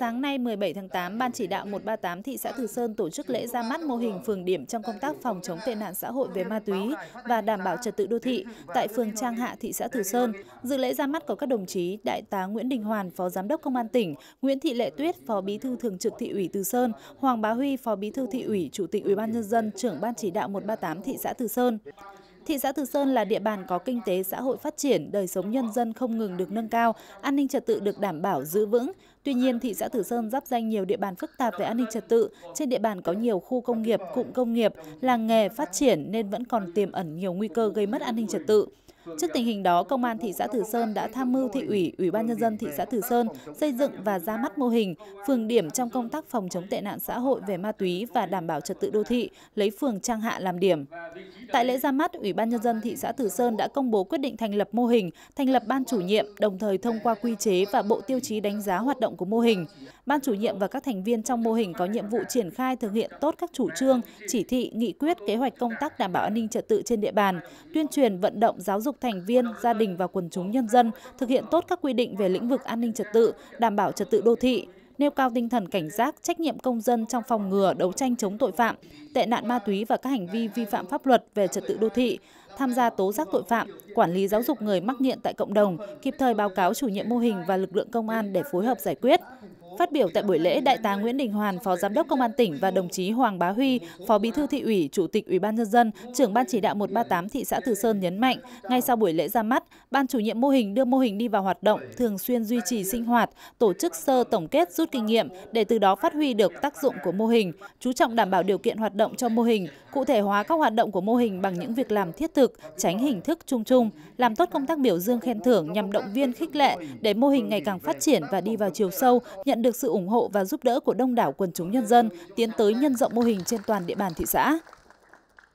Sáng nay 17 tháng 8, Ban chỉ đạo 138 thị xã Từ Sơn tổ chức lễ ra mắt mô hình phường điểm trong công tác phòng chống tệ nạn xã hội về ma túy và đảm bảo trật tự đô thị tại phường Trang Hạ, thị xã Từ Sơn. Dự lễ ra mắt có các đồng chí Đại tá Nguyễn Đình Hoàn, Phó Giám đốc Công an tỉnh, Nguyễn Thị Lệ Tuyết, Phó Bí thư Thường trực Thị ủy Từ Sơn, Hoàng Bá Huy, Phó Bí thư Thị ủy, Chủ tịch Ủy ban nhân dân, trưởng Ban chỉ đạo 138 thị xã Từ Sơn. Thị xã Từ Sơn là địa bàn có kinh tế xã hội phát triển, đời sống nhân dân không ngừng được nâng cao, an ninh trật tự được đảm bảo giữ vững. Tuy nhiên, thị xã Từ Sơn giáp danh nhiều địa bàn phức tạp về an ninh trật tự, trên địa bàn có nhiều khu công nghiệp, cụm công nghiệp, làng nghề phát triển nên vẫn còn tiềm ẩn nhiều nguy cơ gây mất an ninh trật tự. Trước tình hình đó, Công an thị xã Từ Sơn đã tham mưu thị ủy, Ủy ban nhân dân thị xã Từ Sơn xây dựng và ra mắt mô hình phường điểm trong công tác phòng chống tệ nạn xã hội về ma túy và đảm bảo trật tự đô thị, lấy phường Trang Hạ làm điểm. Tại lễ ra mắt, Ủy ban Nhân dân thị xã Tử Sơn đã công bố quyết định thành lập mô hình, thành lập ban chủ nhiệm, đồng thời thông qua quy chế và bộ tiêu chí đánh giá hoạt động của mô hình. Ban chủ nhiệm và các thành viên trong mô hình có nhiệm vụ triển khai thực hiện tốt các chủ trương, chỉ thị, nghị quyết, kế hoạch công tác đảm bảo an ninh trật tự trên địa bàn, tuyên truyền, vận động, giáo dục thành viên, gia đình và quần chúng nhân dân thực hiện tốt các quy định về lĩnh vực an ninh trật tự, đảm bảo trật tự đô thị, nêu cao tinh thần cảnh giác, trách nhiệm công dân trong phòng ngừa, đấu tranh chống tội phạm, tệ nạn ma túy và các hành vi vi phạm pháp luật về trật tự đô thị, tham gia tố giác tội phạm, quản lý giáo dục người mắc nghiện tại cộng đồng, kịp thời báo cáo chủ nhiệm mô hình và lực lượng công an để phối hợp giải quyết. Phát biểu tại buổi lễ, Đại tá Nguyễn Đình Hoàn, Phó Giám đốc Công an tỉnh và đồng chí Hoàng Bá Huy, Phó Bí thư thị ủy, Chủ tịch Ủy ban nhân dân, trưởng ban chỉ đạo 138 thị xã Từ Sơn nhấn mạnh, ngay sau buổi lễ ra mắt, ban chủ nhiệm mô hình đưa mô hình đi vào hoạt động, thường xuyên duy trì sinh hoạt, tổ chức sơ tổng kết rút kinh nghiệm để từ đó phát huy được tác dụng của mô hình, chú trọng đảm bảo điều kiện hoạt động cho mô hình, cụ thể hóa các hoạt động của mô hình bằng những việc làm thiết thực thực, tránh hình thức chung chung, làm tốt công tác biểu dương khen thưởng nhằm động viên khích lệ để mô hình ngày càng phát triển và đi vào chiều sâu, nhận được sự ủng hộ và giúp đỡ của đông đảo quần chúng nhân dân, tiến tới nhân rộng mô hình trên toàn địa bàn thị xã.